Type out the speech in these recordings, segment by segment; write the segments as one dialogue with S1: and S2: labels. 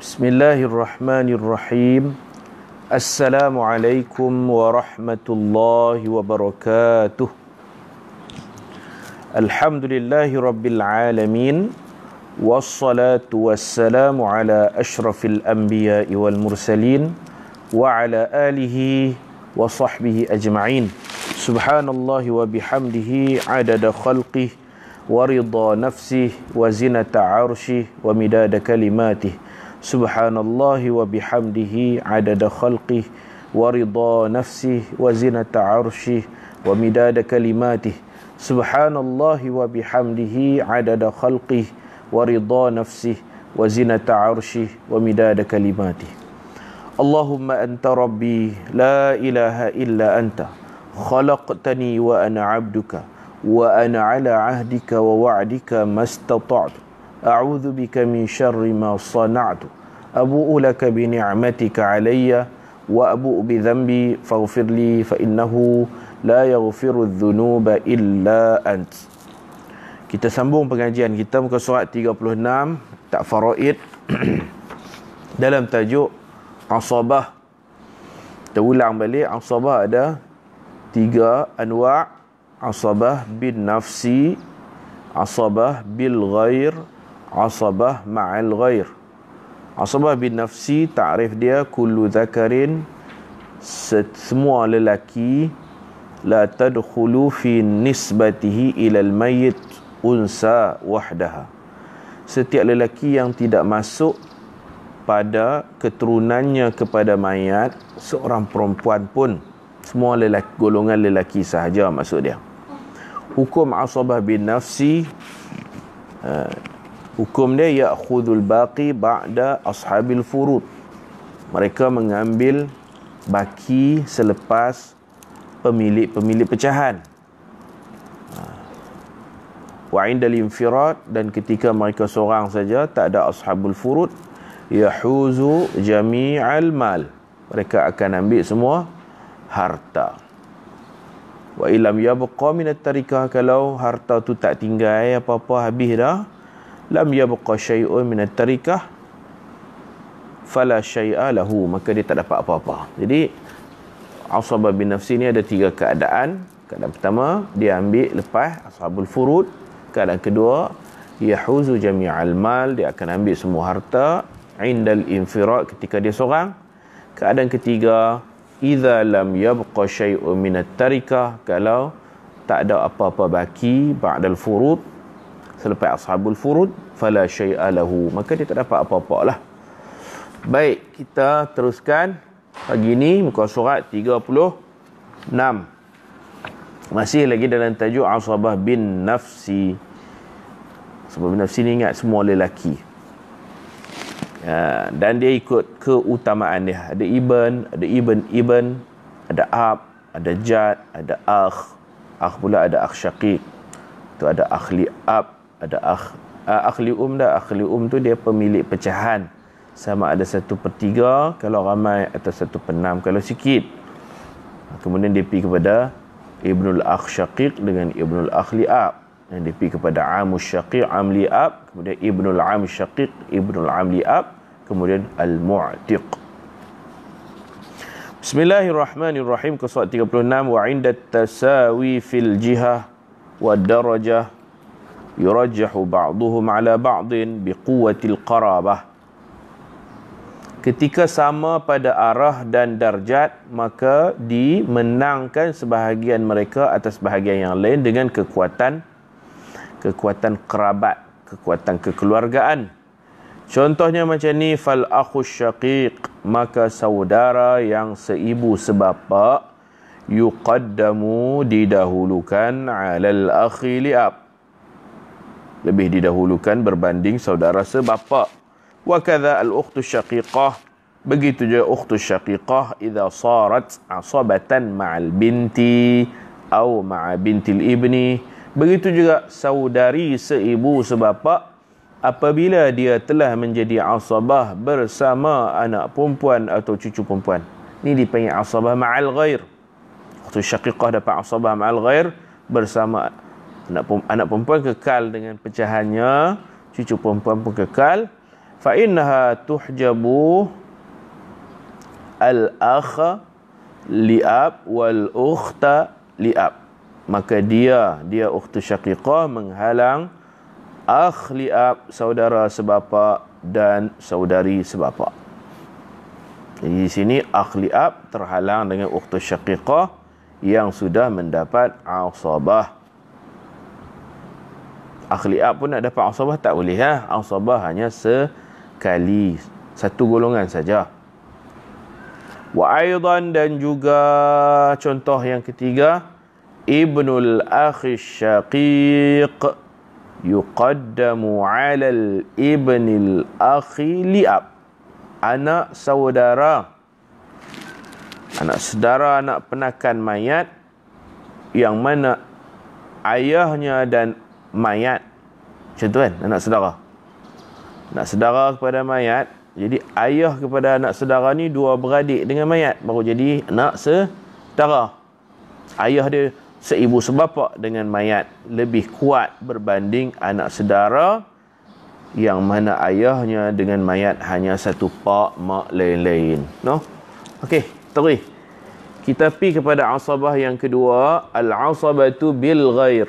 S1: بسم الله الرحمن الرحيم السلام عليكم ورحمة الله وبركاته الحمد لله رب العالمين والصلاة والسلام على أشرف الأنبياء والمرسلين وعلى آله وصحبه أجمعين سبحان الله وبحمده عدد خلقه ورضا نفسه وزنة عرشه ومداد كلماته Subhanallahi wa bihamdihi adada khalqih wa ridha nafsih wa zinata arshih wa midada kalimatih Subhanallahi wa bihamdihi adada khalqih wa ridha nafsih wa zinata arshih wa midada kalimatih Allahumma anta rabbi la ilaha illa anta khalaqtani wa ana abduka wa ana ala ahdika wa wa'dika mastata'tu أعوذ بك من شر ما صنعت أبوء لك بنعمتك علي وأبوء بذنبي فاغفر لي فإنه لا يغفر الذنوب إلا أنت Kita sambung pengajian kita muka surat 36 tak faraid dalam tajuk asabah. Kita ulang balik asabah ada tiga anwa' asabah bin nafsi asabah bil ghair asabah ma'al ghair asabah bin nafsi ta'rif dia kullu zakarin semua lelaki la tadkhulu fi nisbatihi ila al unsa wahdaha setiap lelaki yang tidak masuk pada keturunannya kepada mayat seorang perempuan pun semua lelaki golongan lelaki sahaja maksud dia hukum asabah bin nafsi eh, hukum dia ya khudul baqi ba'da ashabil furud mereka mengambil baki selepas pemilik-pemilik pecahan ha. wa inda al-infirad dan ketika mereka seorang saja tak ada ashabul furud yahuzu jami'al mal mereka akan ambil semua harta wa ilam yabqa min at-tarikah kalau harta tu tak tinggal eh, apa-apa habis dah lam yabqa syai'un min at-tarikah fala syai'a lahu maka dia tak dapat apa-apa jadi Ashabah bin Nafsi ni ada tiga keadaan keadaan pertama dia ambil lepas Ashabul Furud keadaan kedua yahuzu jami'al mal dia akan ambil semua harta indal infirat ketika dia seorang keadaan ketiga idza lam yabqa syai'un min at-tarikah kalau tak ada apa-apa baki ba'dal furud selepas ashabul furud fala syai'a lahu maka dia tak dapat apa-apa lah baik kita teruskan pagi ni muka surat 36 masih lagi dalam tajuk asabah bin nafsi sebab nafsi ni ingat semua lelaki ya, dan dia ikut keutamaan dia ada ibn ada ibn ibn ada ab ada jad ada akh akh pula ada akh syaqiq itu ada akhli ab ada akh, uh, ah, akhli um dah akhli um tu dia pemilik pecahan sama ada satu per tiga kalau ramai atau satu per enam kalau sikit ah, kemudian dia pergi kepada Ibnul Akh Syaqiq dengan Ibnul Akhli Ab dan dia pergi kepada Amus Syaqiq Amli Ab kemudian Ibnul Am Syaqiq Ibnul Amli Ab kemudian Al Mu'tiq Bismillahirrahmanirrahim Kesuat 36 Wa inda tasawi fil jihah Wa darajah yurajjahu ba'duhum ala ba'din biquwwatil qarabah ketika sama pada arah dan darjat maka dimenangkan sebahagian mereka atas bahagian yang lain dengan kekuatan kekuatan kerabat kekuatan kekeluargaan contohnya macam ni fal akhu syaqiq maka saudara yang seibu sebapa yuqaddamu didahulukan alal akhi liab lebih didahulukan berbanding saudara sebapa. Wa kadza al-ukhtu syaqiqah. Begitu juga ukhtu syaqiqah jika sarat 'asabatan ma'al binti atau ma'a binti al-ibni. Begitu juga saudari seibu sebapa apabila dia telah menjadi asabah bersama anak perempuan atau cucu perempuan. Ini dipanggil asabah ma'al ghair. Ukhtu syaqiqah dapat asabah ma'al ghair bersama anak anak perempuan kekal dengan pecahannya cucu perempuan pun kekal fa innaha tuhjabu al akh liab wal ukhta liab maka dia dia ukhtu syaqiqah menghalang akh liab saudara sebapa dan saudari sebapa di sini akh liab terhalang dengan ukhtu syaqiqah yang sudah mendapat asabah Akhli Ab pun nak dapat Asabah tak boleh ha? Asabah hanya sekali Satu golongan saja Wa aydan dan juga Contoh yang ketiga Ibnul Akhi Syakiq Yuqaddamu alal Ibnil Akhi Li'ab Anak saudara Anak saudara anak penakan mayat Yang mana ayahnya dan mayat macam tu kan anak saudara anak saudara kepada mayat jadi ayah kepada anak saudara ni dua beradik dengan mayat baru jadi anak saudara ayah dia seibu sebapak dengan mayat lebih kuat berbanding anak saudara yang mana ayahnya dengan mayat hanya satu pak mak lain-lain no okey terus kita pergi kepada asabah yang kedua al-asabatu bil ghair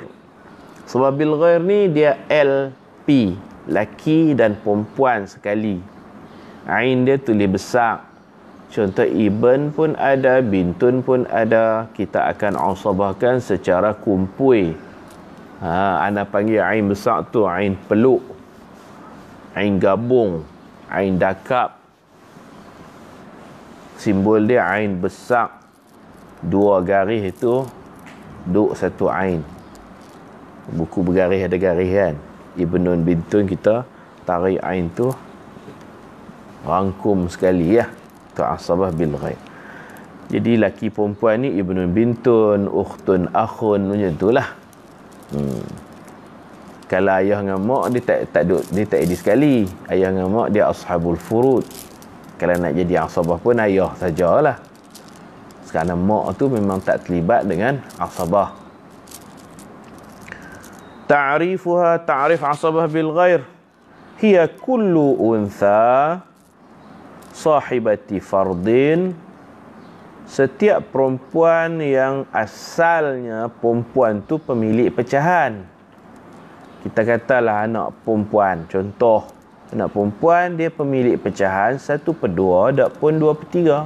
S1: sebab bil ghair ni dia L P Laki dan perempuan sekali. Ain dia tu lebih besar. Contoh Ibn pun ada, Bintun pun ada. Kita akan usabahkan secara kumpui. Ha, anda panggil Ain besar tu, Ain peluk. Ain gabung. Ain dakap. Simbol dia Ain besar. Dua garis itu duk satu Ain buku bergaris ada garis kan Ibn Nun Bintun kita tarik Ain tu rangkum sekali ya Tu'asabah bil ghaib jadi laki perempuan ni Ibn Nun Bintun Ukhtun Akhun macam tu lah hmm. kalau ayah dengan mak dia tak, tak, duk, dia tak edi sekali ayah dengan mak dia ashabul furud kalau nak jadi asabah pun ayah sajalah kerana mak tu memang tak terlibat dengan asabah. تعريفها تعريف عصبه بالغير هي كل انثى صاحبه fardin. setiap perempuan yang asalnya perempuan tu pemilik pecahan kita katalah anak perempuan contoh anak perempuan dia pemilik pecahan satu per dua tak pun dua per tiga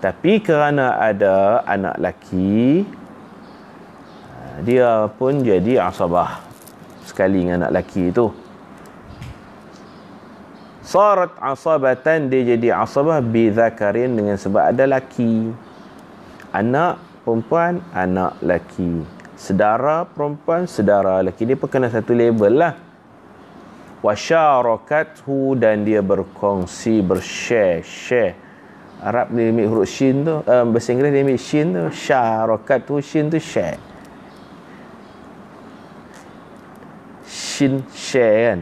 S1: tapi kerana ada anak laki dia pun jadi asabah sekali dengan anak lelaki itu sarat asabatan dia jadi asabah bi zakarin dengan sebab ada lelaki anak perempuan anak lelaki sedara perempuan sedara lelaki dia pun kena satu label lah wasyarakathu dan dia berkongsi bershare share Arab ni ambil huruf shin tu um, bahasa dia ambil shin tu syarakat tu shin tu share shin share kan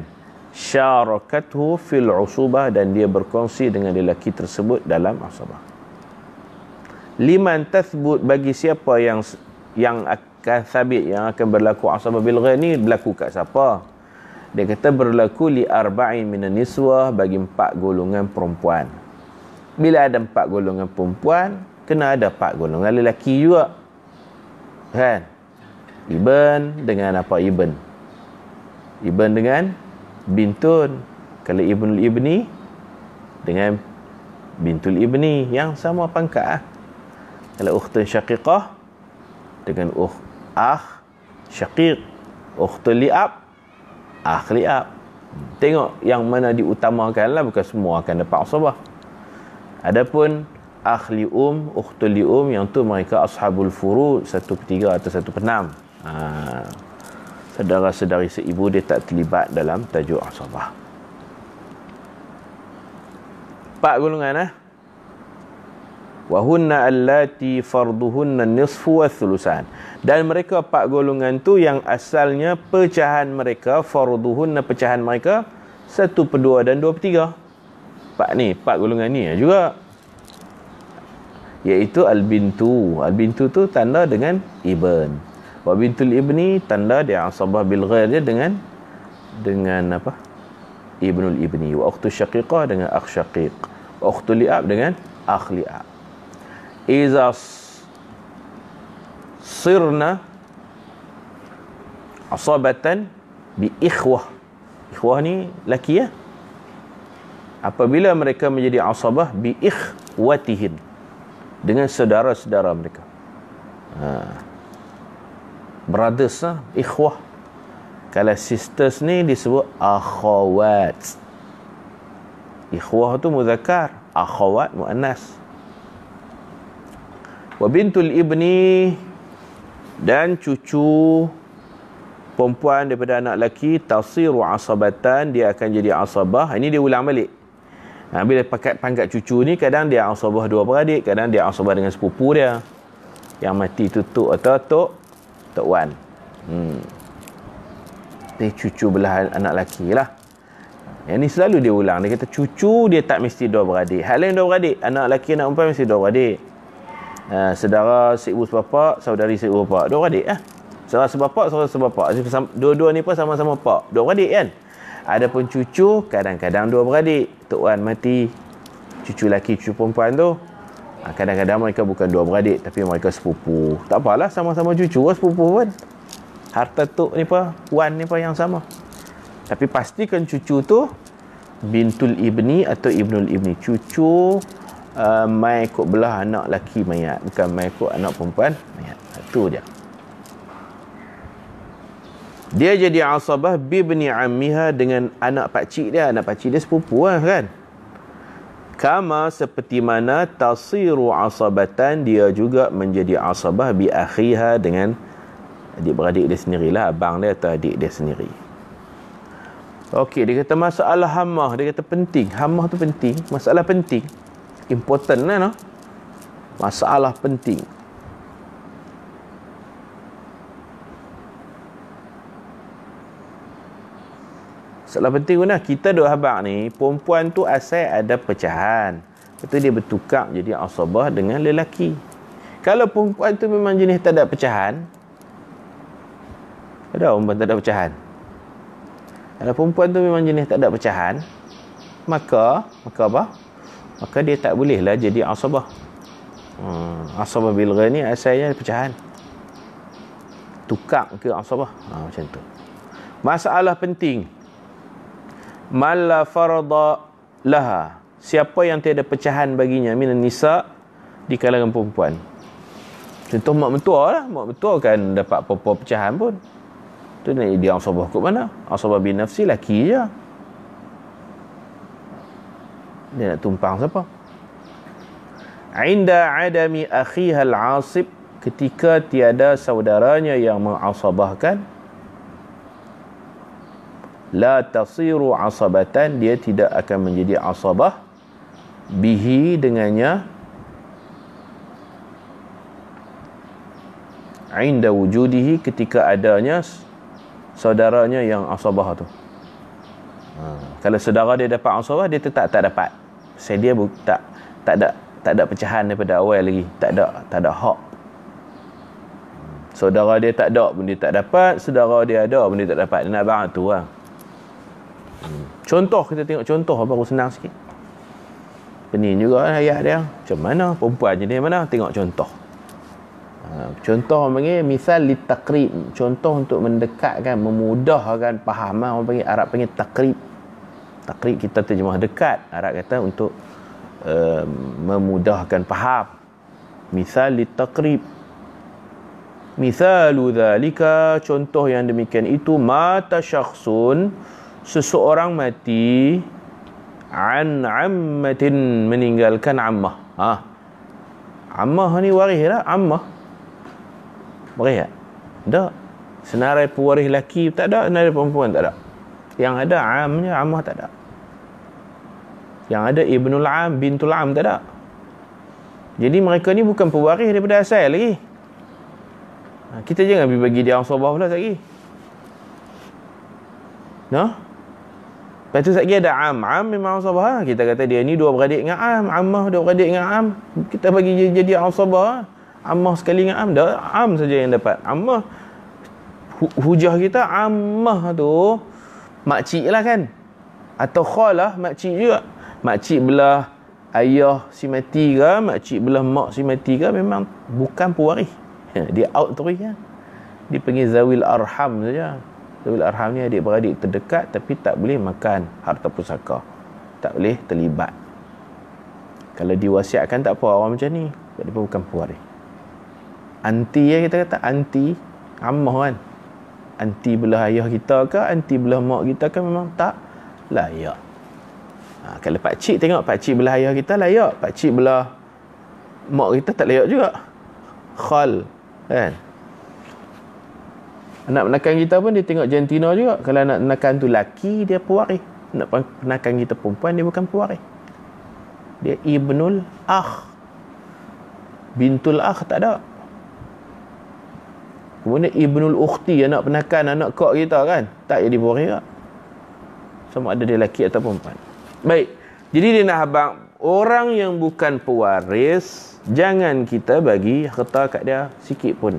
S1: syarakathu fil usubah dan dia berkongsi dengan lelaki tersebut dalam usubah liman tathbut bagi siapa yang yang akan sabit yang akan berlaku usubah bil ghani berlaku kat siapa dia kata berlaku li arba'in min niswa bagi empat golongan perempuan bila ada empat golongan perempuan kena ada empat golongan lelaki juga kan Iban dengan apa Iban Ibn dengan Bintun Kalau Ibnul Ibni Dengan Bintul Ibni Yang sama pangkat lah. Kalau Ukhtun Syakiqah Dengan Ukh Ah Syakiq Ukhtun Li'ab Ah Li'ab Tengok yang mana diutamakan lah Bukan semua akan dapat asabah Adapun Akhli Um Ukhtun um Yang tu mereka Ashabul Furud Satu per tiga atau satu per enam Haa ah. Sedara sedari seibu dia tak terlibat dalam tajuk asabah empat golongan eh wa hunna allati farduhunna nisfu wa thulusan dan mereka empat golongan tu yang asalnya pecahan mereka farduhunna pecahan mereka satu per dua dan dua per tiga empat ni empat golongan ni ya juga iaitu al-bintu al-bintu tu tanda dengan ibn wa bintul ibni tanda dia asabah bil ghair dia dengan dengan apa ibnul ibni wa ukhtu syaqiqah dengan akh syaqiq wa ukhtu li'ab dengan akh li'ab iza sirna asabatan bi ikhwah ikhwah ni laki ya apabila mereka menjadi asabah bi ikhwatihin dengan saudara-saudara mereka ha brothers lah, ikhwah. Kalau sisters ni disebut akhawat. Ikhwah tu muzakar, akhawat mu'annas. Wa bintul ibni dan cucu perempuan daripada anak lelaki tasiru asabatan dia akan jadi asabah ini dia ulang balik ha, bila pakat pangkat cucu ni kadang dia asabah dua beradik kadang dia asabah dengan sepupu dia yang mati tutup atau tok Tok Wan hmm. Dia cucu belah anak lelaki lah Yang ni selalu dia ulang Dia kata cucu dia tak mesti dua beradik Hal lain dua beradik Anak lelaki anak perempuan mesti dua beradik ha, eh, Sedara seibu sebapak Saudari seibu bapak Dua beradik lah ha? Seorang sebapak Seorang sebapak Dua-dua ni pun sama-sama pak Dua beradik kan pun cucu kadang-kadang dua beradik Tok Wan mati cucu lelaki cucu perempuan tu Ah, kadang-kadang mereka bukan dua beradik Tapi mereka sepupu Tak apalah sama-sama cucu lah sepupu pun Harta tu ni apa Wan ni apa yang sama Tapi pastikan cucu tu Bintul Ibni atau Ibnul Ibni Cucu uh, Mai ikut belah anak lelaki mayat Bukan mai ikut anak perempuan mayat Itu dia Dia jadi asabah Bibni Amiha dengan anak pakcik dia Anak pakcik dia sepupu lah kan kama seperti mana tasiru asabatan dia juga menjadi asabah bi akhiha dengan adik-beradik dia sendirilah abang dia atau adik dia sendiri Okey, dia kata masalah hamah, dia kata penting. Hamah tu penting, masalah penting. Important lah, no? Masalah penting. Soalan penting guna lah, kita dua habaq ni perempuan tu asal ada pecahan. Itu dia bertukar jadi asabah dengan lelaki. Kalau perempuan tu memang jenis tak ada pecahan, ada orang perempuan tak ada pecahan. Kalau perempuan tu memang jenis tak ada pecahan, maka maka apa? Maka dia tak boleh lah jadi asabah. Hmm, asabah bilgha ni asalnya pecahan. Tukar ke asabah. Ha, macam tu. Masalah penting mala farada laha siapa yang tiada pecahan baginya minan nisa di kalangan perempuan contoh mak mentua lah mak mentua kan dapat apa-apa pecahan pun tu nak dia asabah kat mana asabah bin nafsi laki je dia nak tumpang siapa inda adami akhiha al-asib ketika tiada saudaranya yang mengasabahkan la tasiru asabatan dia tidak akan menjadi asabah bihi dengannya inda wujudihi ketika adanya saudaranya yang asabah tu ha. kalau saudara dia dapat asabah dia tetap tak dapat saya dia bu- tak tak ada tak ada pecahan daripada awal lagi tak ada tak ada hak hmm. saudara dia tak ada pun dia tak dapat saudara dia ada pun dia tak dapat dia nak barang tu lah Hmm. Contoh kita tengok contoh baru senang sikit. Pening juga kan ayat dia. Macam mana perempuan jenis mana tengok contoh. Ha, contoh panggil misal li takrib, Contoh untuk mendekatkan, memudahkan faham eh, orang panggil Arab panggil taqrib. Taqrib kita terjemah dekat. Arab kata untuk uh, memudahkan paham. Misal li takrib, Misalu dhalika contoh yang demikian itu mata syaksun seseorang mati an ammatin meninggalkan ammah ha ammah ni waris lah ammah waris tak? tak senarai pewaris lelaki tak ada senarai perempuan tak ada yang ada amnya ammah tak ada yang ada ibnul am bintul am tak ada jadi mereka ni bukan pewaris daripada asal lagi ha, kita jangan bagi dia angsobah pula lagi nah no? Lepas tu satgi ada Am. Am memang Asabah lah. Kita kata dia ni dua beradik dengan Am. Ammah dua beradik dengan Am. Kita bagi dia jadi Asabah lah. Ammah sekali dengan Am. Dah Am saja yang dapat. Ammah. Hujah kita Ammah tu. Makcik lah kan. Atau Khal lah makcik juga. Makcik belah ayah si mati ke. Makcik belah mak si mati ke. Memang bukan puari Dia out terus kan. Dia panggil Zawil Arham saja. Zul Arham ni adik-beradik terdekat tapi tak boleh makan harta pusaka. Tak boleh terlibat. Kalau diwasiatkan tak apa orang macam ni. Sebab dia bukan puan ni. Anti ya kita kata. Anti. Ammah kan. Anti belah ayah kita ke. Anti belah mak kita ke memang tak layak. Ha, kalau Cik tengok Pak Cik belah ayah kita layak. Pak Cik belah mak kita tak layak juga. Khal. Kan. Eh? anak penakan kita pun dia tengok jantina juga kalau anak penakan tu laki dia pewaris anak penakan kita perempuan dia bukan pewaris dia ibnul akh bintul akh tak ada kemudian ibnul ukhti anak penakan anak kak kita kan tak jadi pewaris tak sama ada dia laki atau perempuan baik jadi dia nak abang orang yang bukan pewaris jangan kita bagi harta kat dia sikit pun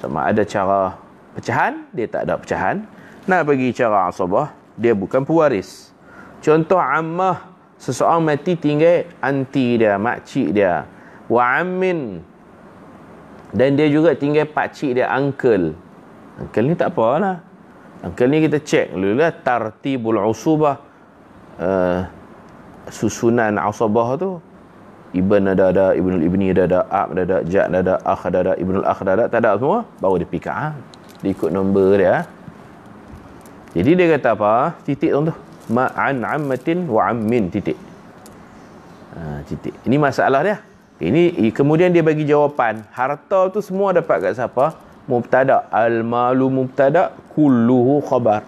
S1: sama ada cara pecahan, dia tak ada pecahan. Nak bagi cara asabah, dia bukan pewaris. Contoh ammah, seseorang mati tinggal anti dia, makcik dia. Wa ammin. Dan dia juga tinggal pakcik dia, uncle. Uncle ni tak apa lah. Uncle ni kita cek dulu lah. Tartibul usubah. Uh, susunan asabah tu. Ibn ada ada, Ibnul Ibni ada ada, Ab ada ada, Ja ada ada, Akh ada ada, Ibnul Akh ada ada, tak ada semua. Baru dia pika'ah dia ikut nombor dia jadi dia kata apa titik tu ma'an ammatin wa ammin titik ha, titik ini masalah dia ini kemudian dia bagi jawapan harta tu semua dapat kat siapa mubtada al malu mubtada kulluhu khabar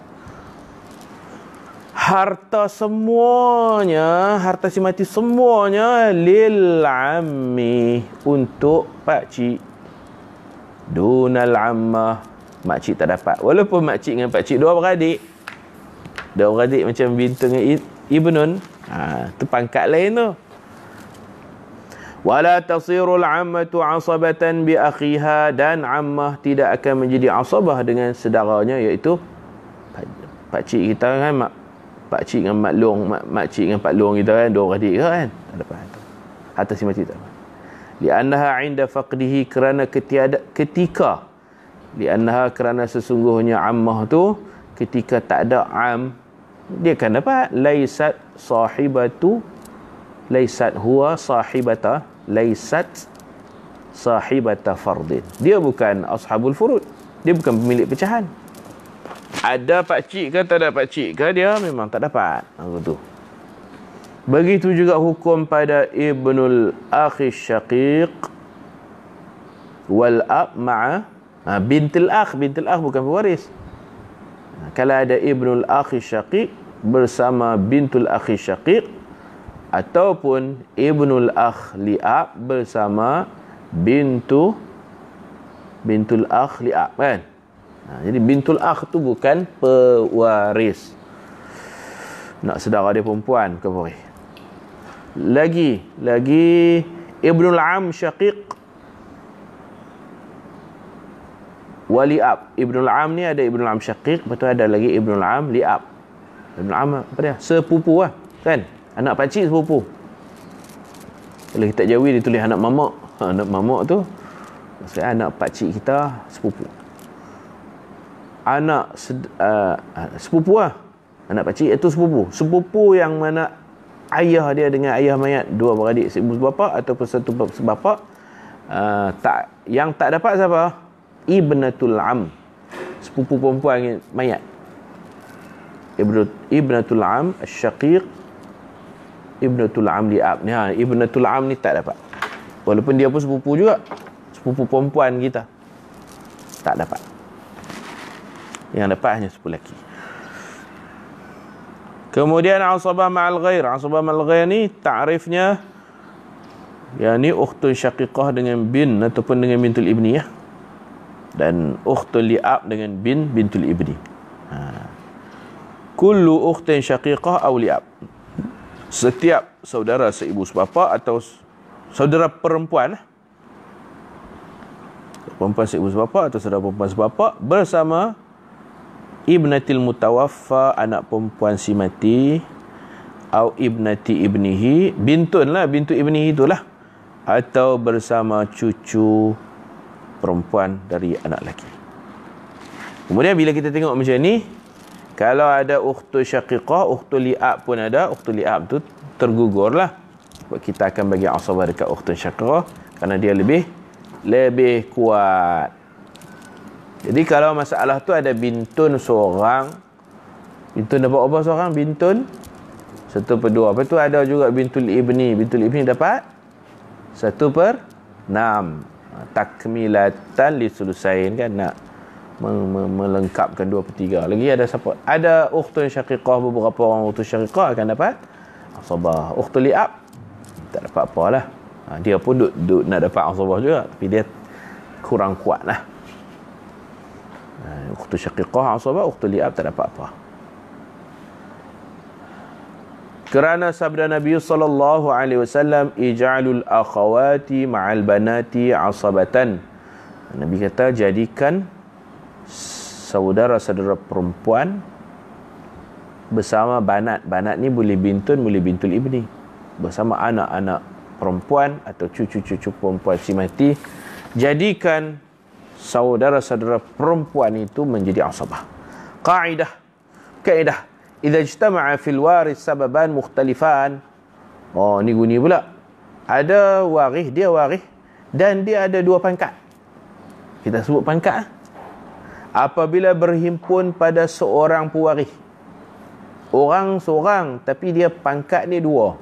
S1: harta semuanya harta si mati semuanya lil ammi untuk pak cik dunal ammah mak cik tak dapat. Walaupun mak cik dengan pak cik dua beradik. Dua beradik macam bintang Ibnun. Ha, tu pangkat lain tu. Wala tasiru al-ammatu 'asabatan bi akhiha dan ammah tidak akan menjadi 'asabah dengan saudaranya iaitu pak cik kita kan mak pak cik dengan mak long mak, mak cik dengan pak long kita kan dua beradik ke kan tak dapat tu. Hatta si mak cik tak dapat. Li'annaha 'inda faqdihi kerana ketiada ketika Liannaha kerana sesungguhnya ammah tu ketika tak ada am dia akan dapat laisat sahibatu laisat huwa sahibata laisat sahibata fardin dia bukan ashabul furud dia bukan pemilik pecahan ada pak cik ke tak ada pak cik ke dia memang tak dapat aku ha, tu begitu juga hukum pada ibnul akhi syaqiq wal ab ma'a Ha, bintil akh, bintil akh bukan pewaris. Ha, kalau ada ibnul Akh syaqiq bersama bintul Akh syaqiq ataupun ibnul akh li'ab bersama bintu bintul akh li'ab kan. Ha, jadi bintul akh tu bukan pewaris. Nak saudara dia perempuan ke boleh. Lagi, lagi ibnul am syaqiq Waliab Ibnul Am ni ada Ibnul Am Syakik Lepas ada lagi Ibnul Am Liab Ibnul Am apa dia? Sepupu lah Kan? Anak pakcik sepupu Kalau kita jawi dia tulis anak mamak ha, Anak mamak tu Maksudnya anak pakcik kita sepupu Anak sed, uh, sepupu lah Anak pakcik itu sepupu Sepupu yang mana Ayah dia dengan ayah mayat Dua beradik sebab bapa Ataupun satu sebab bapa uh, tak, Yang tak dapat siapa? Ibnatul Am Sepupu perempuan mayat Ibnatul Am Al-Syaqiq Ibnatul Am li'ab ni, ha, Ibnatul Am ni tak dapat Walaupun dia pun sepupu juga Sepupu perempuan kita Tak dapat Yang dapat hanya sepupu lelaki Kemudian Asabah ma'al ghair Asabah ma'al ghair ni Ta'rifnya Yang ni Ukhtun syaqiqah dengan bin Ataupun dengan bintul ibni ya dan ukhtul li'ab dengan bin bintul ibni ha. kullu ukhtin syaqiqah aw li'ab setiap saudara seibu sebapa atau saudara perempuan perempuan seibu sebapa atau saudara perempuan sebapa bersama ibnatil mutawaffa anak perempuan si mati au ibnati ibnihi bintun lah bintu ibnihi itulah atau bersama cucu perempuan dari anak lelaki. Kemudian bila kita tengok macam ni, kalau ada ukhtu syaqiqah, ukhtu li'ab pun ada, ukhtu li'ab tu tergugur lah. kita akan bagi asabah dekat ukhtu syaqiqah kerana dia lebih lebih kuat. Jadi kalau masalah tu ada bintun seorang, bintun dapat apa seorang? Bintun satu per dua. Lepas tu ada juga bintul ibni. Bintul ibni dapat satu per enam. Ah, takmilatan li sulusain kan nak me- me- melengkapkan dua per tiga lagi ada siapa ada ukhtun syakiqah beberapa orang ukhtun syakiqah akan dapat asabah ukhtun li'ab tak dapat apa lah ah, dia pun duk, duk nak dapat asabah juga tapi dia kurang kuat lah ukhtun syakiqah asabah ukhtun li'ab tak dapat apa-apa kerana sabda Nabi sallallahu alaihi wasallam ij'alul akhawati ma'al banati asabatan. Nabi kata jadikan saudara-saudara perempuan bersama banat. Banat ni boleh bintun, boleh bintul ibni. Bersama anak-anak perempuan atau cucu-cucu perempuan si mati. Jadikan saudara-saudara perempuan itu menjadi asabah. Kaidah. Kaidah idza ijtama'a fil waris sababan mukhtalifan oh ni guni pula ada waris dia waris dan dia ada dua pangkat kita sebut pangkat ah. apabila berhimpun pada seorang pewaris orang seorang tapi dia pangkat ni dua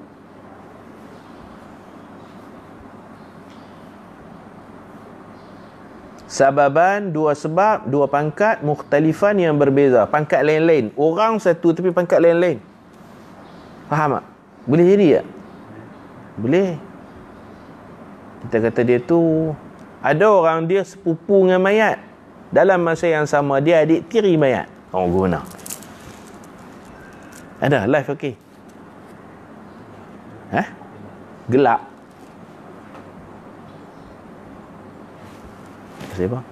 S1: sababan dua sebab dua pangkat mukhtalifan yang berbeza pangkat lain-lain orang satu tapi pangkat lain-lain faham tak boleh jadi tak boleh kita kata dia tu ada orang dia sepupu dengan mayat dalam masa yang sama dia adik tiri mayat orang oh, guna ada live okey ha gelak sais pas.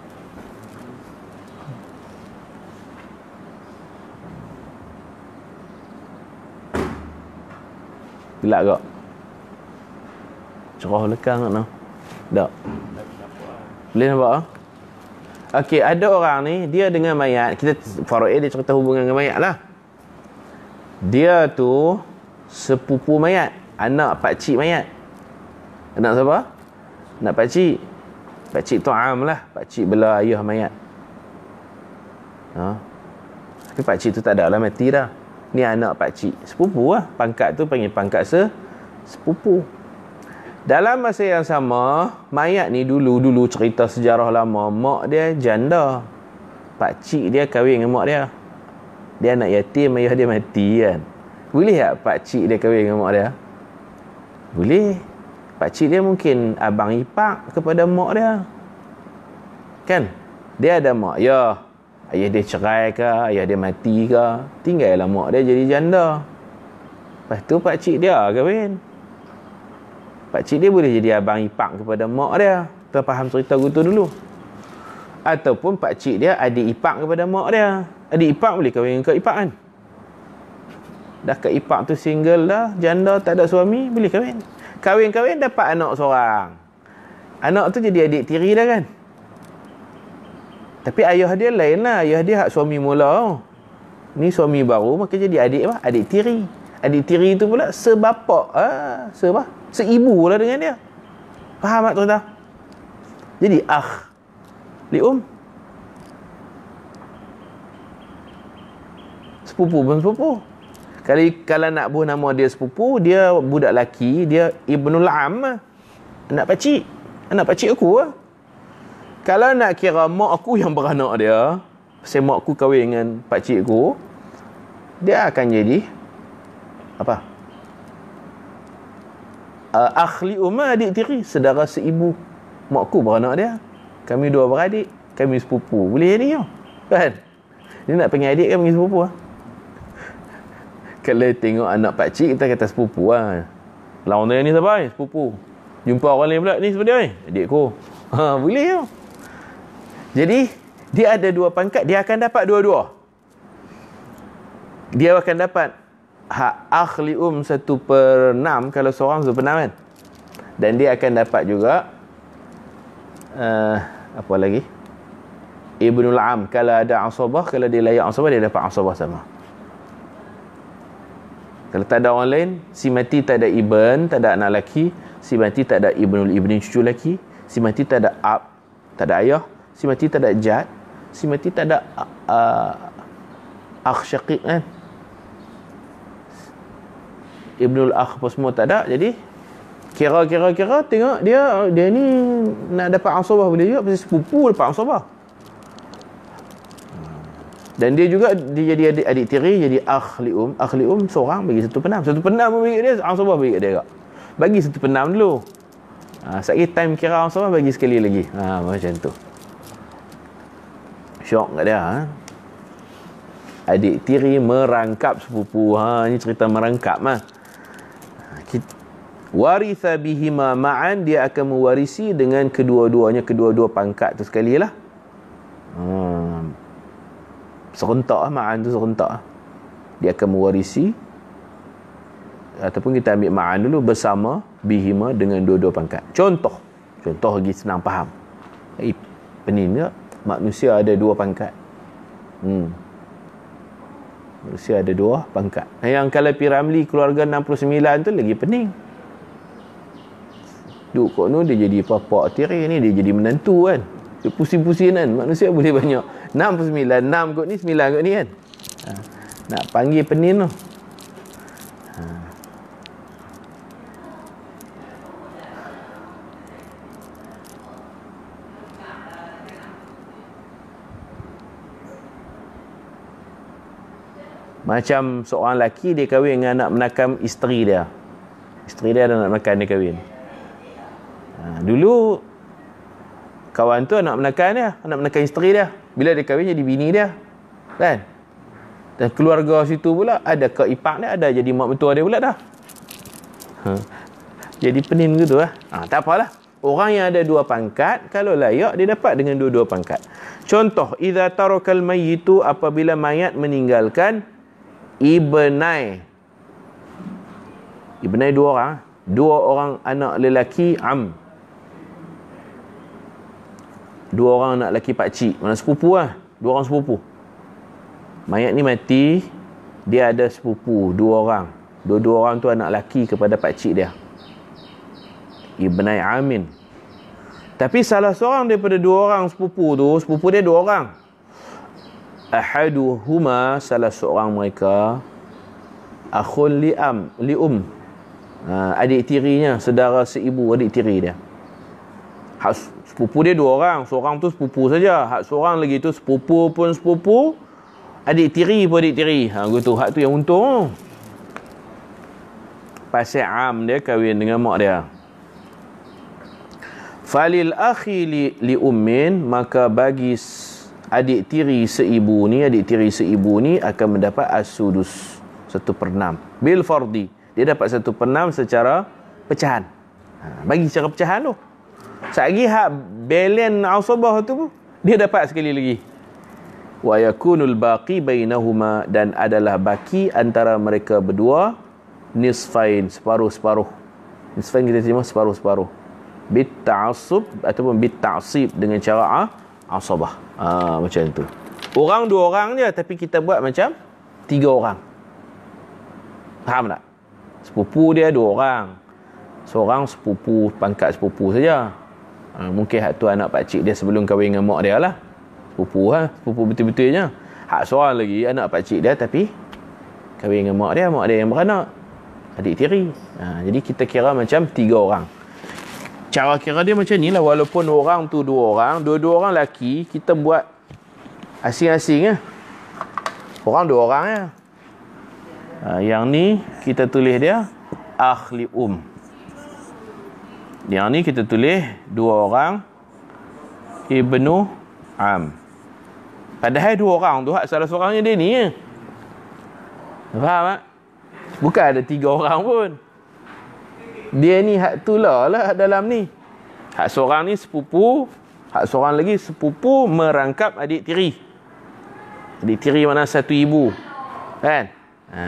S1: Gelap kak. Cerah lekang kak nak. Tak. Boleh nampak kak? Ah? Okey, ada orang ni, dia dengan mayat, kita faru'i dia cerita hubungan dengan mayat lah. Dia tu, sepupu mayat. Anak pakcik mayat. Anak siapa? Anak pakcik. Pak cik ta'am lah. Pak cik bela ayah mayat. Ha? Tapi pak cik tu tak ada lah mati dah. Ni anak pak cik. Sepupu lah. Pangkat tu panggil pangkat se sepupu. Dalam masa yang sama, mayat ni dulu-dulu cerita sejarah lama. Mak dia janda. Pak cik dia kahwin dengan mak dia. Dia anak yatim, ayah dia mati kan. Boleh tak pak cik dia kahwin dengan mak dia? Boleh. Pakcik dia mungkin abang ipak kepada mak dia. Kan? Dia ada mak. Ya. Ayah dia cerai ke? Ayah dia mati ke? Tinggallah mak dia jadi janda. Lepas tu pakcik dia kahwin. Pakcik dia boleh jadi abang ipak kepada mak dia. Tuan faham cerita gutu dulu. Ataupun pakcik dia adik ipak kepada mak dia. Adik ipak boleh kahwin dengan kak ipak kan? Dah kak ipak tu single dah. Janda tak ada suami. Boleh kahwin. Boleh kahwin. Kawin-kawin dapat anak seorang. Anak tu jadi adik tiri dah kan. Tapi ayah dia lain lah. Ayah dia hak suami mula. Ni suami baru maka jadi adik apa? Adik tiri. Adik tiri tu pula sebapak. Ha, ah, seba, seibu lah dengan dia. Faham tak tu dah? Jadi akh. Li'um. Sepupu pun sepupu. Kali kalau nak buh nama dia sepupu, dia budak laki, dia Ibnul Am. Anak pacik. Anak pacik aku lah. Kalau nak kira mak aku yang beranak dia, pasal mak aku kahwin dengan pacik aku, dia akan jadi apa? Uh, akhli umar adik tiri, sedara seibu. Mak aku beranak dia. Kami dua beradik, kami sepupu. Boleh jadi ya? Kan? Dia nak panggil adik kan panggil sepupu lah kalau tengok anak pak cik kita kata sepupu ah. Lawan dia ni siapa? Eh? Sepupu. Jumpa orang lain pula ni sepupu dia eh? Adik aku. Ha boleh tau. Jadi dia ada dua pangkat dia akan dapat dua-dua. Dia akan dapat hak akhli um satu per enam kalau seorang satu per kan. Dan dia akan dapat juga uh, apa lagi? Ibnul Am kalau ada asabah kalau dia layak asabah dia dapat asabah sama. Kalau tak ada orang lain, si mati tak ada ibn, tak ada anak lelaki. Si mati tak ada ibnul ibni cucu lelaki. Si mati tak ada ab, tak ada ayah. Si mati tak ada jad. Si mati tak ada uh, akh syakik kan. Ibnul akh apa semua tak ada. Jadi, kira-kira-kira tengok dia dia ni nak dapat asobah boleh juga. Pasti sepupu dapat asobah. Dan dia juga dia jadi adik, adik tiri jadi ahli um, ahli um seorang bagi satu penam. Satu penam pun bagi dia, orang sabah bagi dia. Bagi satu penam dulu. Ha, Sekali time kira orang sabah bagi sekali lagi. Ha, macam tu. Syok kat dia. Ha? Adik tiri merangkap sepupu. Ha, ini cerita merangkap. mah. Ha. Kita, Waritha bihima ma'an Dia akan mewarisi dengan kedua-duanya Kedua-dua pangkat tu sekali lah Haa serentak lah ma'an tu serentak lah. dia akan mewarisi ataupun kita ambil ma'an dulu bersama bihima dengan dua-dua pangkat contoh contoh lagi senang faham eh pening tak manusia ada dua pangkat hmm manusia ada dua pangkat yang kalau piramli keluarga 69 tu lagi pening duk kok nu dia jadi papa tiri ni dia jadi menantu kan dia pusing-pusing kan manusia boleh banyak 69 6 kot ni 9 kot ni kan ha. nak panggil penin tu ha. macam seorang lelaki dia kahwin dengan anak menakam isteri dia isteri dia ada anak menakam dia kahwin ha. dulu kawan tu nak menekan dia nak menekan isteri dia bila dia kahwin jadi bini dia kan dan keluarga situ pula ada ke ipak dia ada jadi mak betul dia pula dah ha. jadi penin gitu lah ha, tak apalah orang yang ada dua pangkat kalau layak dia dapat dengan dua-dua pangkat contoh idha tarukal mayitu apabila mayat meninggalkan ibnai ibnai dua orang dua orang anak lelaki am Dua orang anak lelaki pakcik Mana sepupu ah? Dua orang sepupu Mayat ni mati Dia ada sepupu Dua orang Dua-dua orang tu anak lelaki kepada Pak pakcik dia Ibnai Amin Tapi salah seorang daripada dua orang sepupu tu Sepupu dia dua orang Ahaduhuma salah seorang mereka Akhul li'am li'um ha, Adik tirinya Sedara seibu adik tiri dia Hasu Sepupu dia dua orang. Seorang tu sepupu saja. Hak seorang lagi tu sepupu pun sepupu. Adik tiri pun adik tiri. Ha gitu. Hak tu yang untung. Pasal am dia kahwin dengan mak dia. Falil akhi li, li ummin maka bagi adik tiri seibu ni adik tiri seibu ni akan mendapat asudus satu per enam bil fardi dia dapat satu per enam secara pecahan ha, bagi secara pecahan tu Sehari hak belen asabah tu dia dapat sekali lagi. Wa yakunul baqi bainahuma dan adalah baki antara mereka berdua nisfain separuh-separuh. Nisfain kita terima separuh-separuh. Bit ta'assub ataupun bit ta'sib dengan cara asabah. Ha, macam tu. Orang dua orang je lah, tapi kita buat macam tiga orang. Faham tak? Sepupu dia dua orang. Seorang sepupu, pangkat sepupu saja. Ha, mungkin hak tu anak pakcik dia sebelum kahwin dengan mak dia lah. Pupu lah. Ha? Pupu betul-betulnya. Hak soal lagi anak pakcik dia tapi kahwin dengan mak dia. Mak dia yang beranak. Adik tiri. Ha, jadi kita kira macam tiga orang. Cara kira dia macam ni lah. Walaupun orang tu dua orang. Dua-dua orang lelaki. Kita buat asing-asing ya. Orang dua orang ya. Ha, yang ni kita tulis dia. Akhli Um. Yang ni kita tulis dua orang Ibnu Am. Padahal dua orang tu hak salah seorangnya dia ni. Ya? Faham tak? Bukan ada tiga orang pun. Dia ni hak tulah lah dalam ni. Hak seorang ni sepupu, hak seorang lagi sepupu merangkap adik tiri. Adik tiri mana satu ibu. Kan? Ha.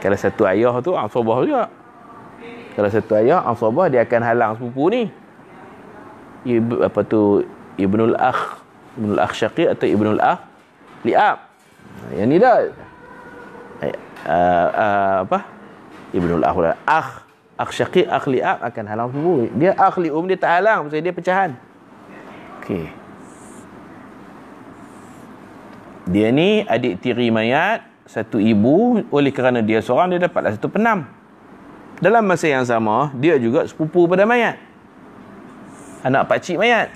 S1: Kalau satu ayah tu asabah juga. Ya? kalau satu ayah asabah dia akan halang sepupu ni Ib, apa tu ibnul akh ibnul akh syaqiq atau ibnul akh li'ab ha, yang ni dah uh, uh, apa ibnul akh lah. akh akh syaqiq akh li'ab akan halang sepupu dia akh li'um dia tak halang sebab dia pecahan okey dia ni adik tiri mayat satu ibu oleh kerana dia seorang dia dapatlah satu penam dalam masa yang sama dia juga sepupu pada mayat anak pak cik mayat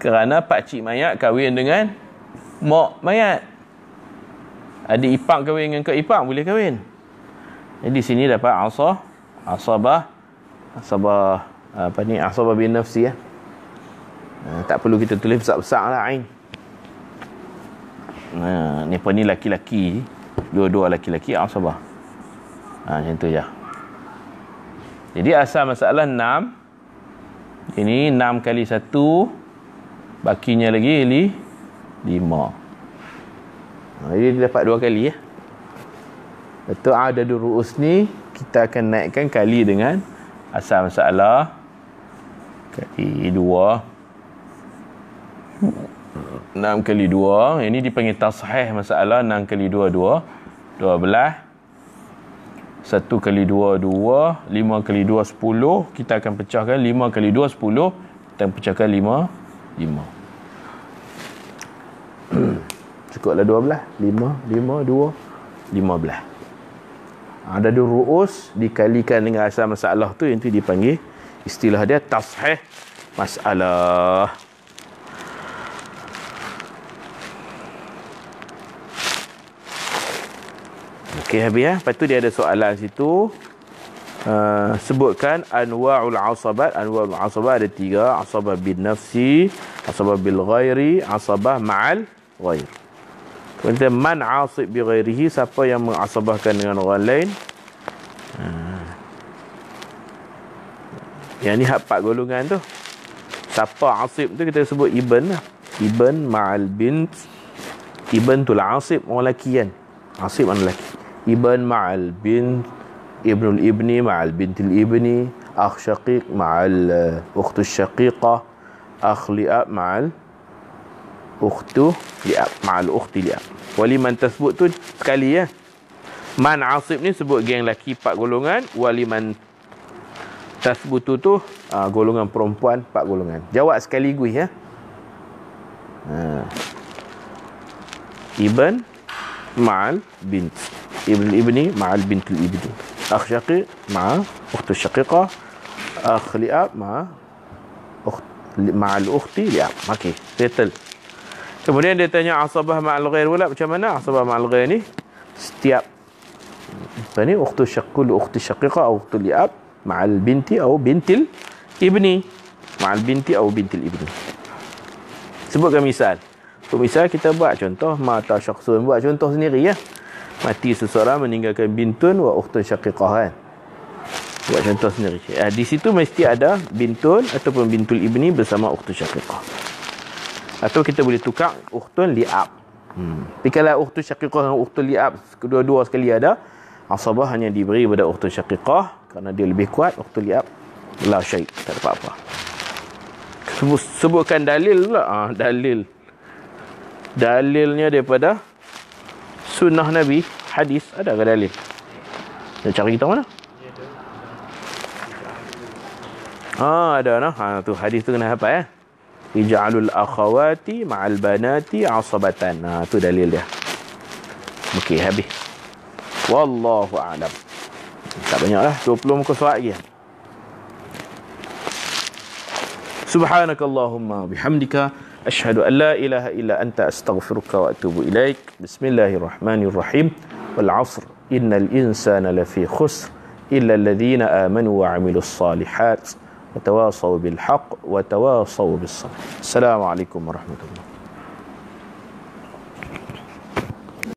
S1: kerana pak cik mayat kahwin dengan mak mayat adik ipak kahwin dengan kak ipar boleh kahwin jadi sini dapat asah asabah asabah apa ni asabah bin nafsi ya. Eh, tak perlu kita tulis besar-besar lah Ain nah, eh, ni pun ni laki-laki dua-dua laki-laki asabah ha, ah, macam tu je jadi asal masalah 6. Ini 6 kali 1. Bakinya lagi ini 5. Ha, jadi dia dapat 2 kali ya. Betul ada di ruus ni kita akan naikkan kali dengan asal masalah kali 2. 6 kali 2, ini dipanggil tasahih masalah 6 kali 2 2 12. Satu kali dua dua lima kali dua sepuluh Kita akan pecahkan lima kali dua sepuluh Kita pecahkan 5, 5. Cukuplah lima lima dua lima belah Ada ah, dua ruus dikalikan dengan asal masalah tu. Itu dipanggil istilah dia tasheh masalah. Okey habis ya. Lepas tu dia ada soalan situ. Uh, sebutkan anwa'ul asabat anwa'ul asabat ada tiga asabah bin nafsi asabah bil ghairi asabah ma'al ghair kemudian man asib bi ghairihi siapa yang mengasabahkan dengan orang lain uh. yang ni hak pak golongan tu siapa asib tu kita sebut ibn lah. ibn ma'al bint ibn tul asib orang lelaki kan asib orang lelaki Ibn Ma'al bin al Ibni Ma'al bintil Ibni Akh Syaqiq uh, Ma'al Ukhtu Syaqiqah Akh Li'ab Ma'al Ukhtu Li'ab Ma'al Ukhti Li'ab Wali man tersebut tu sekali ya Man Asib ni sebut geng lelaki 4 golongan Wali man tersebut tu tu ah, golongan perempuan 4 golongan Jawab sekali gue ya ah. Ibn Ma'al bint. ابن الابن مع البنت الابن أخ شقيق مع أخت الشقيقة أخ لأب مع أخت مع الأخت لأب Okey, settle Kemudian dia tanya asabah ma'al ghair pula macam mana asabah ma'al ghair ni? Setiap apa ni ukhtu syaqqul ukhti syaqiqah atau ukhtu li'ab ma'al binti atau bintil ibni ma'al binti atau bintil ibni. Sebutkan misal. Untuk misal kita buat contoh mata syakhsun buat contoh sendiri ya. mati seseorang meninggalkan bintun wa ukhtun syaqiqah kan buat contoh sendiri ya, di situ mesti ada bintun ataupun bintul ibni bersama ukhtun syaqiqah atau kita boleh tukar ukhtun li'ab hmm. tapi kalau ukhtun syaqiqah dan ukhtun li'ab dua-dua sekali ada asabah hanya diberi kepada ukhtun syaqiqah kerana dia lebih kuat ukhtun li'ab la syait tak ada apa-apa sebutkan dalil lah ha, dalil dalilnya daripada sunnah Nabi Hadis ada ke dalil Nak cari kita mana Ha ah, ada nah ha, tu hadis tu kena apa ya eh. Ija'alul akhawati ma'al banati asabatan Ha tu dalil dia Okey habis Wallahu a'lam. Tak banyak lah 20 muka surat lagi Subhanakallahumma bihamdika أشهد أن لا إله إلا أنت أستغفرك وأتوب إليك بسم الله الرحمن الرحيم والعصر إن الإنسان لفي خسر إلا الذين آمنوا وعملوا الصالحات وتواصوا بالحق وتواصوا بالصبر السلام عليكم ورحمة الله